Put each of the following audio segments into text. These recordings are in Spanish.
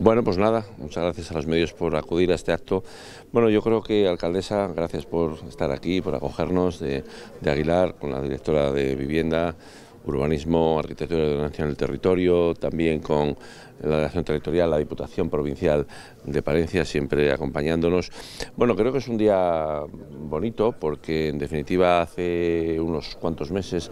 Bueno, pues nada, muchas gracias a los medios por acudir a este acto. Bueno, yo creo que, alcaldesa, gracias por estar aquí, por acogernos de, Aguilar, con la directora de Vivienda, urbanismo, arquitectura y ordenación del territorio, también con la delegación territorial, la Diputación Provincial de Palencia, siempre acompañándonos. Bueno, creo que es un día bonito porque en definitiva hace unos cuantos meses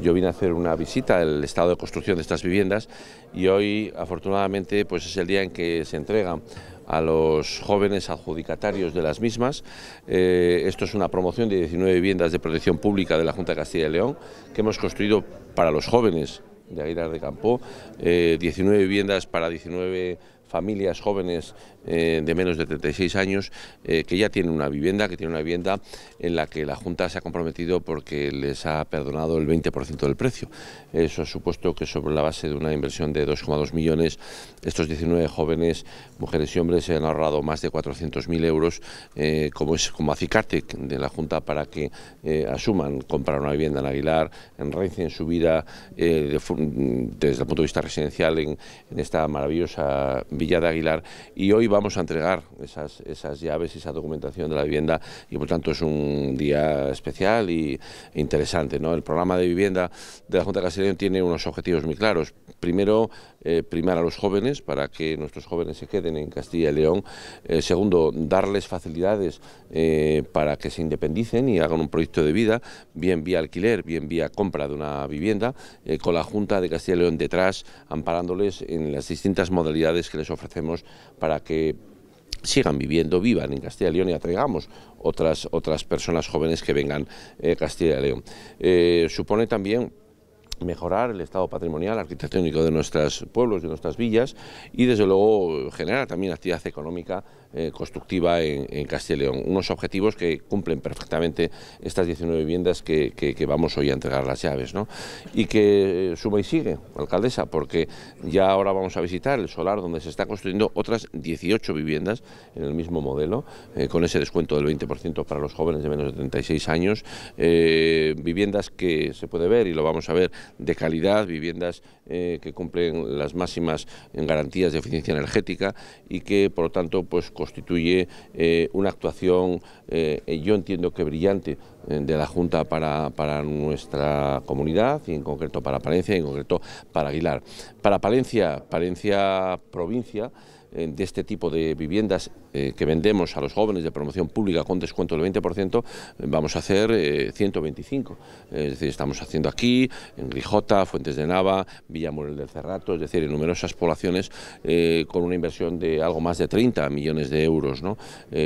yo vine a hacer una visita al estado de construcción de estas viviendas y hoy afortunadamente pues es el día en que se entregan a los jóvenes adjudicatarios de las mismas. Eh, esto es una promoción de 19 viviendas de protección pública de la Junta de Castilla y León que hemos construido para los jóvenes de Aguilar de Campo, 19 eh, viviendas para 19 familias jóvenes eh, de menos de 36 años eh, que ya tienen una vivienda, que tienen una vivienda en la que la Junta se ha comprometido porque les ha perdonado el 20% del precio. Eso ha supuesto que sobre la base de una inversión de 2,2 millones, estos 19 jóvenes, mujeres y hombres, se han ahorrado más de 400.000 euros eh, como es como acicate de la Junta para que asuman comprar una vivienda en Aguilar, en Renzi, en su vida, desde el punto de vista residencial, en, en esta maravillosa Villa de Aguilar. Y hoy vamos a entregar esas, esas llaves y esa documentación de la vivienda y por tanto es un día especial y, e interesante. ¿no? El programa de vivienda de la Junta de Castellón tiene unos objetivos muy claros primero, eh, primar a los jóvenes para que nuestros jóvenes se queden en Castilla y León. Eh, segundo, darles facilidades eh, para que se independicen y hagan un proyecto de vida, bien vía alquiler, bien vía compra de una vivienda, con la Junta de Castilla y León detrás, amparándoles en las distintas modalidades que les ofrecemos para que sigan viviendo, vivan en Castilla y León y atraigamos otras, otras personas jóvenes que vengan a Castilla y León. supone también mejorar el estado patrimonial, arquitectónico de nuestros pueblos, de nuestras villas y desde luego generar también actividad económica eh, constructiva en, en Unos objetivos que cumplen perfectamente estas 19 viviendas que, vamos hoy a entregar las llaves. ¿no? Y que eh, suma y sigue, alcaldesa, porque ya ahora vamos a visitar el solar donde se está construyendo otras 18 viviendas en el mismo modelo, eh, con ese descuento del 20% para los jóvenes de menos de 36 años. viviendas que se puede ver y lo vamos a ver de calidad, viviendas eh, que cumplen las máximas garantías de eficiencia energética y que, por lo tanto, pues constituye eh, una actuación, eh, yo entiendo que brillante eh, de la Junta para, nuestra comunidad y en concreto para Palencia y en concreto para Aguilar. Para Palencia, Palencia provincia, eh, de este tipo de viviendas eh, que vendemos a los jóvenes de promoción pública con descuento del 20%, vamos a hacer 125. Es decir, estamos haciendo aquí, en Grijota, Fuentes de Nava, Villamorel del Cerrato, es decir, en numerosas poblaciones con una inversión de algo más de 30 millones de euros. ¿no?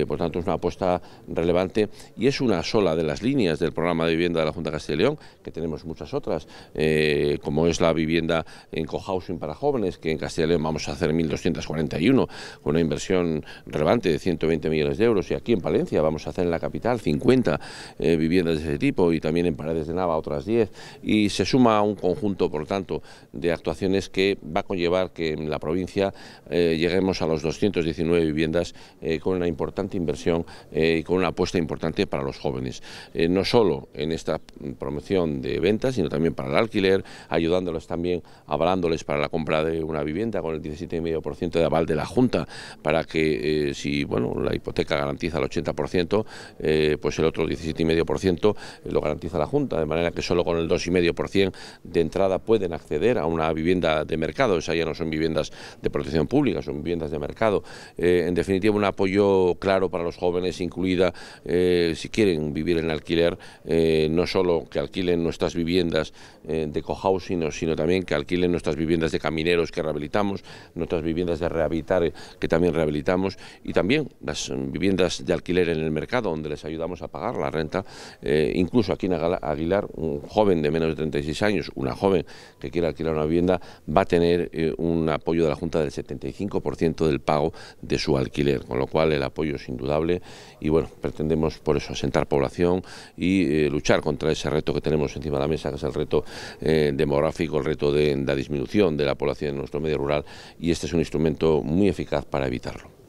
por tanto, es una apuesta relevante y es una sola de las líneas líneas del programa de vivienda de la Junta de Castilla y León, que tenemos muchas otras, eh, como es la vivienda en cohousing para jóvenes, que en Castilla y León vamos a hacer 1.241, con una inversión relevante de 120 millones de euros, y aquí en Palencia vamos a hacer en la capital 50 eh, viviendas de ese tipo, y también en Paredes de Nava otras 10, y se suma a un conjunto, por tanto, de actuaciones que va a conllevar que en la provincia eh, lleguemos a los 219 viviendas con una importante inversión y con una apuesta importante para los jóvenes. Eh, no solo en esta promoción de ventas, sino también para el alquiler, ayudándolos también, avalándoles para la compra de una vivienda con el 17,5% de aval de la Junta, para que eh, si bueno la hipoteca garantiza el 80%, eh, pues el otro 17,5% lo garantiza la Junta, de manera que solo con el 2,5% de entrada pueden acceder a una vivienda de mercado, esa ya no son viviendas de protección pública, son viviendas de mercado. en definitiva, un apoyo claro para los jóvenes, incluida si quieren vivir en alquiler eh, no solo que alquilen nuestras viviendas eh, de cohousing, sino también que alquilen nuestras viviendas de camineros que rehabilitamos, nuestras viviendas de rehabilitar eh, que también rehabilitamos y también las viviendas de alquiler en el mercado donde les ayudamos a pagar la renta. incluso aquí en Aguilar, un joven de menos de 36 años, una joven que quiera alquilar una vivienda, va a tener un apoyo de la Junta del 75% del pago de su alquiler, con lo cual el apoyo es indudable y bueno, pretendemos por eso asentar población, y eh, luchar contra ese reto que tenemos encima de la mesa, que es el reto eh, demográfico, el reto de la disminución de la población en nuestro medio rural, y este es un instrumento muy eficaz para evitarlo.